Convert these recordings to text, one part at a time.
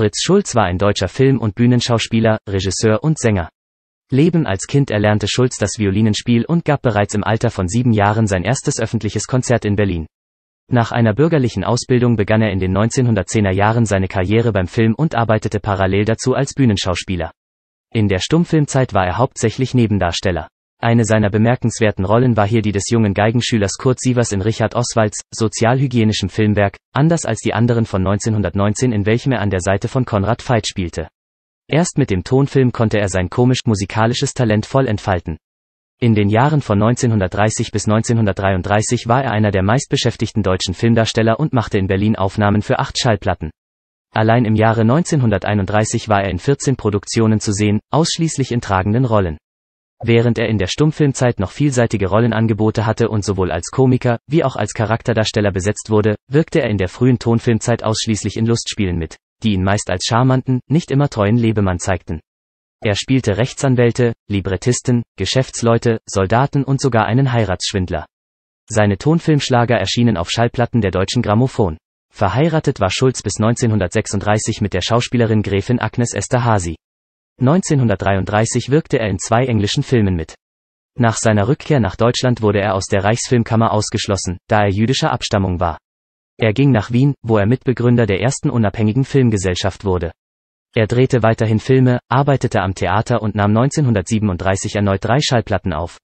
Fritz Schulz war ein deutscher Film- und Bühnenschauspieler, Regisseur und Sänger. Leben als Kind erlernte Schulz das Violinenspiel und gab bereits im Alter von sieben Jahren sein erstes öffentliches Konzert in Berlin. Nach einer bürgerlichen Ausbildung begann er in den 1910er Jahren seine Karriere beim Film und arbeitete parallel dazu als Bühnenschauspieler. In der Stummfilmzeit war er hauptsächlich Nebendarsteller. Eine seiner bemerkenswerten Rollen war hier die des jungen Geigenschülers Kurt Sievers in Richard Oswalds sozialhygienischem Filmwerk, anders als die anderen von 1919, in welchem er an der Seite von Konrad Veit spielte. Erst mit dem Tonfilm konnte er sein komisch-musikalisches Talent voll entfalten. In den Jahren von 1930 bis 1933 war er einer der meistbeschäftigten deutschen Filmdarsteller und machte in Berlin Aufnahmen für acht Schallplatten. Allein im Jahre 1931 war er in 14 Produktionen zu sehen, ausschließlich in tragenden Rollen. Während er in der Stummfilmzeit noch vielseitige Rollenangebote hatte und sowohl als Komiker, wie auch als Charakterdarsteller besetzt wurde, wirkte er in der frühen Tonfilmzeit ausschließlich in Lustspielen mit, die ihn meist als charmanten, nicht immer treuen Lebemann zeigten. Er spielte Rechtsanwälte, Librettisten, Geschäftsleute, Soldaten und sogar einen Heiratsschwindler. Seine Tonfilmschlager erschienen auf Schallplatten der deutschen Grammophon. Verheiratet war Schulz bis 1936 mit der Schauspielerin Gräfin Agnes Esterhazy. 1933 wirkte er in zwei englischen Filmen mit. Nach seiner Rückkehr nach Deutschland wurde er aus der Reichsfilmkammer ausgeschlossen, da er jüdischer Abstammung war. Er ging nach Wien, wo er Mitbegründer der ersten unabhängigen Filmgesellschaft wurde. Er drehte weiterhin Filme, arbeitete am Theater und nahm 1937 erneut drei Schallplatten auf.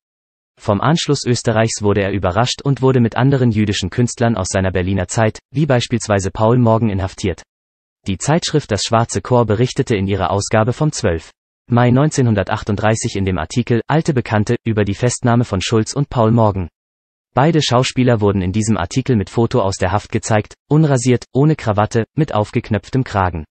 Vom Anschluss Österreichs wurde er überrascht und wurde mit anderen jüdischen Künstlern aus seiner Berliner Zeit, wie beispielsweise Paul Morgen inhaftiert. Die Zeitschrift Das Schwarze Chor berichtete in ihrer Ausgabe vom 12. Mai 1938 in dem Artikel Alte Bekannte über die Festnahme von Schulz und Paul Morgen. Beide Schauspieler wurden in diesem Artikel mit Foto aus der Haft gezeigt, unrasiert, ohne Krawatte, mit aufgeknöpftem Kragen.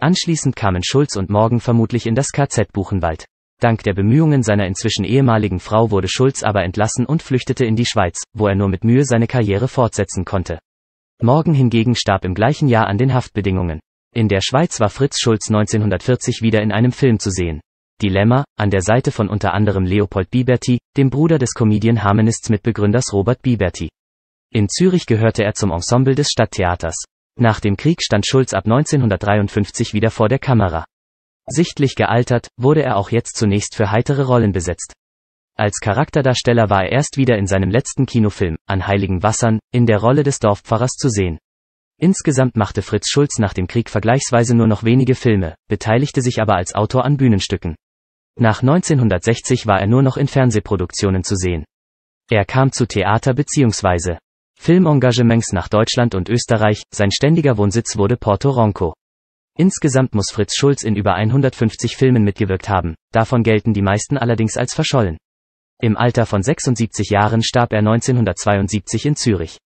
Anschließend kamen Schulz und Morgen vermutlich in das KZ Buchenwald. Dank der Bemühungen seiner inzwischen ehemaligen Frau wurde Schulz aber entlassen und flüchtete in die Schweiz, wo er nur mit Mühe seine Karriere fortsetzen konnte. Morgen hingegen starb im gleichen Jahr an den Haftbedingungen. In der Schweiz war Fritz Schulz 1940 wieder in einem Film zu sehen. Dilemma, an der Seite von unter anderem Leopold Biberti, dem Bruder des Comedian-Harmonists-Mitbegründers Robert Biberti. In Zürich gehörte er zum Ensemble des Stadttheaters. Nach dem Krieg stand Schulz ab 1953 wieder vor der Kamera. Sichtlich gealtert, wurde er auch jetzt zunächst für heitere Rollen besetzt. Als Charakterdarsteller war er erst wieder in seinem letzten Kinofilm, An Heiligen Wassern, in der Rolle des Dorfpfarrers zu sehen. Insgesamt machte Fritz Schulz nach dem Krieg vergleichsweise nur noch wenige Filme, beteiligte sich aber als Autor an Bühnenstücken. Nach 1960 war er nur noch in Fernsehproduktionen zu sehen. Er kam zu Theater- bzw. Filmengagements nach Deutschland und Österreich, sein ständiger Wohnsitz wurde Porto Ronco. Insgesamt muss Fritz Schulz in über 150 Filmen mitgewirkt haben, davon gelten die meisten allerdings als verschollen. Im Alter von 76 Jahren starb er 1972 in Zürich.